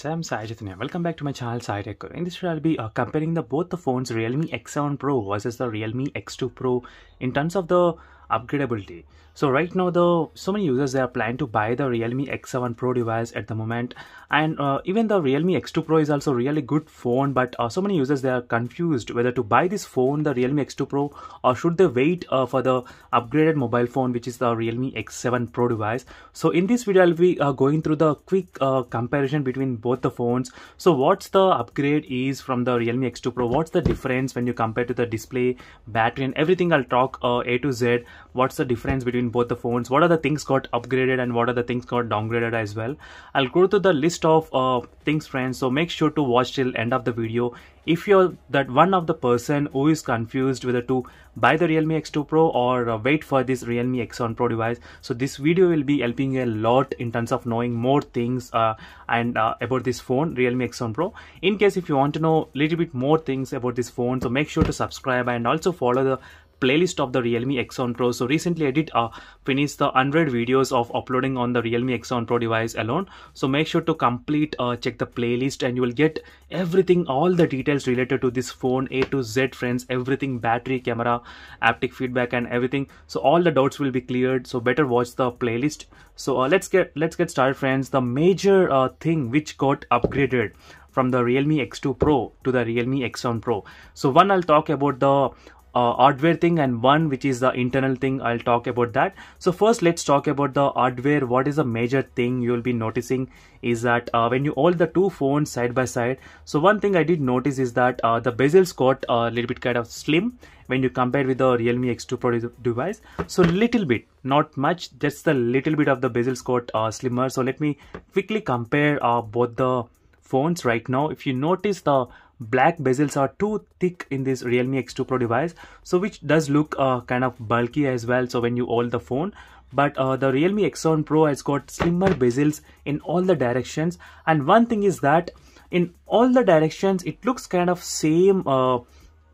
friends, I'm Sai Chaitanya. Welcome back to my channel Sai Tech. In this video, I'll be uh, comparing the both the phones Realme X7 Pro versus the Realme X2 Pro in terms of the upgradability so right now the so many users they are planning to buy the realme x7 pro device at the moment and uh, even the realme x2 pro is also really good phone but uh, so many users they are confused whether to buy this phone the realme x2 pro or should they wait uh, for the upgraded mobile phone which is the realme x7 pro device so in this video i'll be uh, going through the quick uh, comparison between both the phones so what's the upgrade is from the realme x2 pro what's the difference when you compare to the display battery and everything i'll talk uh, a to z what's the difference between both the phones what are the things got upgraded and what are the things got downgraded as well i'll go through the list of uh, things friends so make sure to watch till end of the video if you're that one of the person who is confused whether to buy the realme x2 pro or uh, wait for this realme x1 pro device so this video will be helping a lot in terms of knowing more things uh, and uh, about this phone realme x1 pro in case if you want to know little bit more things about this phone so make sure to subscribe and also follow the playlist of the Realme X1 Pro. So recently I did uh, finish the 100 videos of uploading on the Realme X1 Pro device alone. So make sure to complete uh, check the playlist and you will get everything all the details related to this phone A to Z friends everything battery camera aptic feedback and everything. So all the doubts will be cleared. So better watch the playlist. So uh, let's get let's get started friends. The major uh, thing which got upgraded from the Realme X2 Pro to the Realme X1 Pro. So one I'll talk about the uh, hardware thing and one which is the internal thing i'll talk about that so first let's talk about the hardware what is the major thing you'll be noticing is that uh, when you hold the two phones side by side so one thing i did notice is that uh, the bezels got a little bit kind of slim when you compare with the realme x2 pro device so little bit not much just a little bit of the bezels got uh, slimmer so let me quickly compare uh, both the phones right now if you notice the black bezels are too thick in this realme x2 pro device so which does look uh, kind of bulky as well so when you hold the phone but uh, the realme x1 pro has got slimmer bezels in all the directions and one thing is that in all the directions it looks kind of same uh,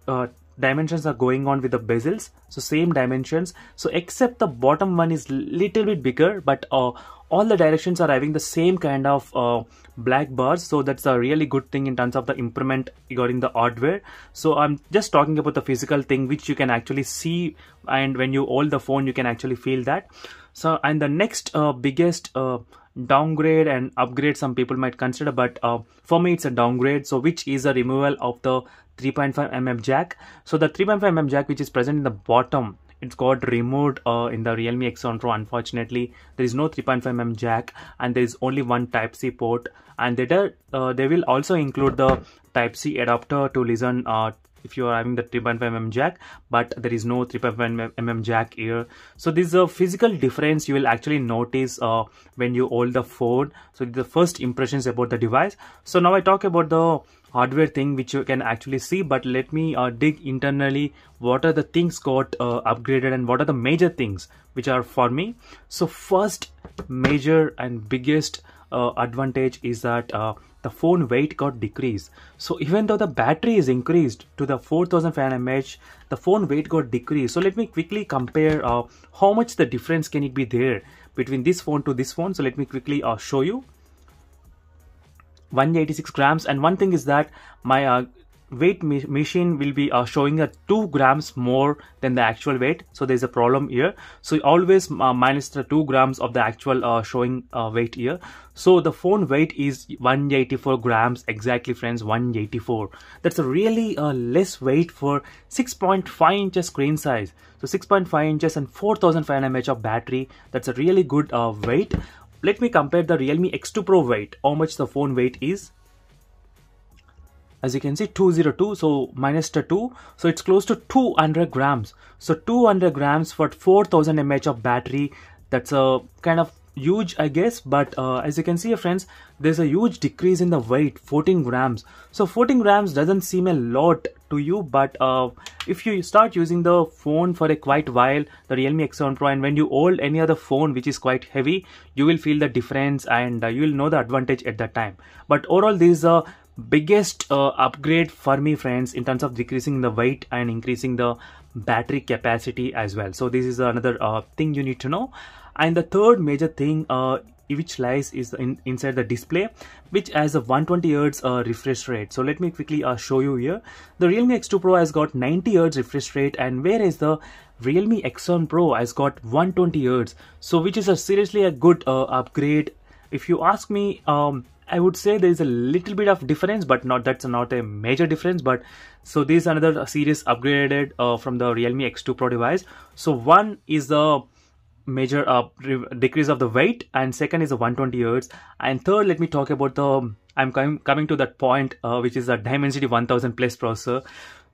uh dimensions are going on with the bezels so same dimensions so except the bottom one is little bit bigger but uh, all the directions are having the same kind of uh, black bars so that's a really good thing in terms of the improvement regarding the hardware so i'm just talking about the physical thing which you can actually see and when you hold the phone you can actually feel that so and the next uh, biggest uh, downgrade and upgrade some people might consider but uh, for me it's a downgrade so which is a removal of the 3.5 mm jack so the 3.5 mm jack which is present in the bottom it got removed uh, in the realme xon pro unfortunately there is no 3.5 mm jack and there is only one type c port and uh, they will also include the type c adapter to listen uh, if you are having the 3.5 mm jack but there is no 3.5 mm jack here so this is a physical difference you will actually notice uh, when you hold the phone so the first impressions about the device so now i talk about the hardware thing which you can actually see but let me uh, dig internally what are the things got uh, upgraded and what are the major things which are for me so first major and biggest uh, advantage is that uh, the phone weight got decreased so even though the battery is increased to the 4000 mAh the phone weight got decreased so let me quickly compare uh, how much the difference can it be there between this phone to this phone so let me quickly uh, show you 186 grams and one thing is that my uh, weight ma machine will be uh, showing a 2 grams more than the actual weight so there's a problem here so always uh, minus the 2 grams of the actual uh, showing uh, weight here so the phone weight is 184 grams exactly friends 184 that's a really uh, less weight for 6.5 inches screen size so 6.5 inches and 4500 mAh of battery that's a really good uh, weight let me compare the Realme X2 Pro weight, how much the phone weight is. As you can see 202, so minus the 2, so it's close to 200 grams. So 200 grams for 4000 mAh of battery, that's a kind of huge i guess but uh, as you can see friends there's a huge decrease in the weight 14 grams so 14 grams doesn't seem a lot to you but uh, if you start using the phone for a quite while the realme x7 pro and when you hold any other phone which is quite heavy you will feel the difference and uh, you will know the advantage at that time but overall this is a biggest uh, upgrade for me friends in terms of decreasing the weight and increasing the battery capacity as well so this is another uh, thing you need to know and the third major thing uh, which lies is in, inside the display which has a 120 hertz uh, refresh rate so let me quickly uh, show you here the realme x2 pro has got 90 hertz refresh rate and whereas the realme x1 pro has got 120 hertz so which is a seriously a good uh, upgrade if you ask me um, I would say there is a little bit of difference, but not that's not a major difference. But so this is another series upgraded uh, from the Realme X2 Pro device. So one is the measure uh, up decrease of the weight and second is the 120 hertz and third let me talk about the i'm coming coming to that point uh, which is the dimensity 1000 plus processor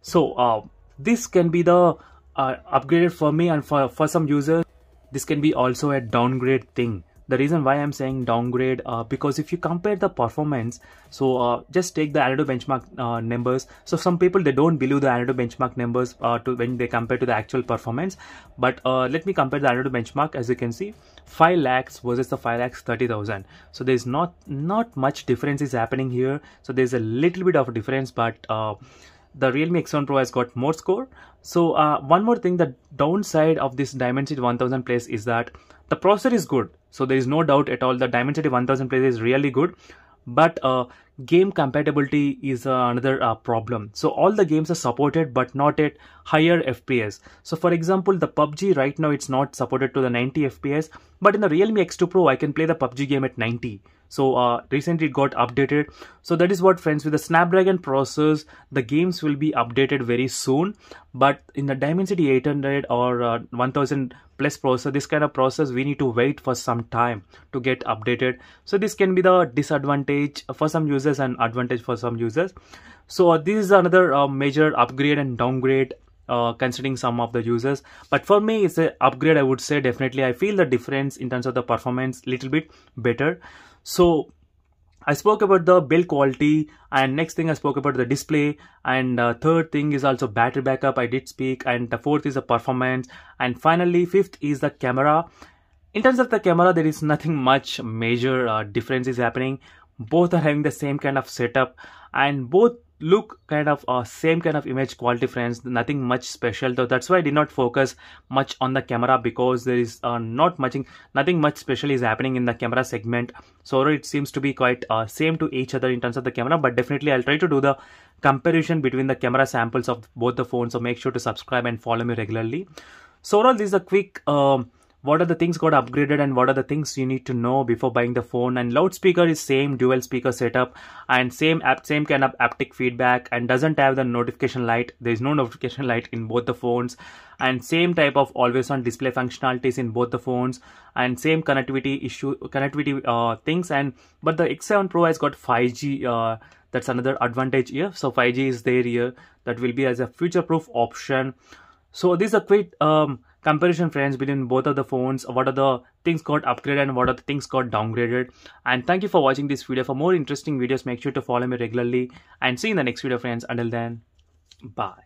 so uh, this can be the uh, upgraded for me and for for some users this can be also a downgrade thing the reason why i'm saying downgrade uh, because if you compare the performance so uh, just take the anado benchmark uh, numbers so some people they don't believe the anado benchmark numbers uh, to when they compare to the actual performance but uh, let me compare the anado benchmark as you can see 5 lakhs versus the 5 lakhs 30000 so there's not not much difference is happening here so there's a little bit of difference but uh, the Realme X1 Pro has got more score. So uh, one more thing, the downside of this Dimensity 1000 Plus is that the processor is good. So there is no doubt at all the Dimensity 1000 player is really good. But uh, game compatibility is uh, another uh, problem. So all the games are supported but not at higher FPS. So for example, the PUBG right now it's not supported to the 90 FPS. But in the Realme X2 Pro, I can play the PUBG game at 90 so uh, recently it got updated so that is what friends with the snapdragon process, the games will be updated very soon but in the dimensity 800 or uh, 1000 plus processor this kind of process we need to wait for some time to get updated so this can be the disadvantage for some users and advantage for some users so uh, this is another uh, major upgrade and downgrade uh, considering some of the users but for me it's a upgrade i would say definitely i feel the difference in terms of the performance little bit better so I spoke about the build quality and next thing I spoke about the display and uh, third thing is also battery backup I did speak and the fourth is the performance and finally fifth is the camera. In terms of the camera there is nothing much major uh, difference is happening. Both are having the same kind of setup and both look kind of uh, same kind of image quality friends nothing much special though that's why i did not focus much on the camera because there is uh, not much nothing much special is happening in the camera segment so it seems to be quite uh, same to each other in terms of the camera but definitely i'll try to do the comparison between the camera samples of both the phones so make sure to subscribe and follow me regularly so overall this is a quick um, what are the things got upgraded and what are the things you need to know before buying the phone and loudspeaker is same dual speaker setup and same app same kind of haptic feedback and doesn't have the notification light there is no notification light in both the phones and same type of always on display functionalities in both the phones and same connectivity issue connectivity uh, things and but the x7 pro has got 5g uh, that's another advantage here so 5g is there here that will be as a future proof option so this is a quick um, comparison friends between both of the phones what are the things got upgraded and what are the things got downgraded and thank you for watching this video for more interesting videos make sure to follow me regularly and see you in the next video friends until then bye